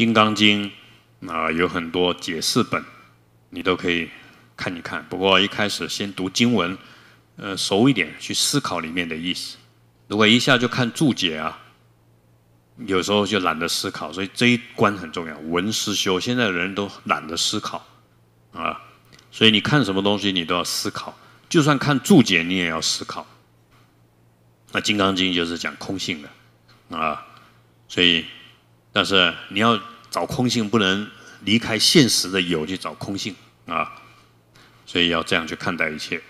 《金刚经》啊，有很多解释本，你都可以看一看。不过一开始先读经文，呃，熟一点，去思考里面的意思。如果一下就看注解啊，有时候就懒得思考。所以这一关很重要，文思修。现在的人都懒得思考啊，所以你看什么东西你都要思考，就算看注解你也要思考。那《金刚经》就是讲空性的啊，所以。但是你要找空性，不能离开现实的有去找空性啊，所以要这样去看待一切。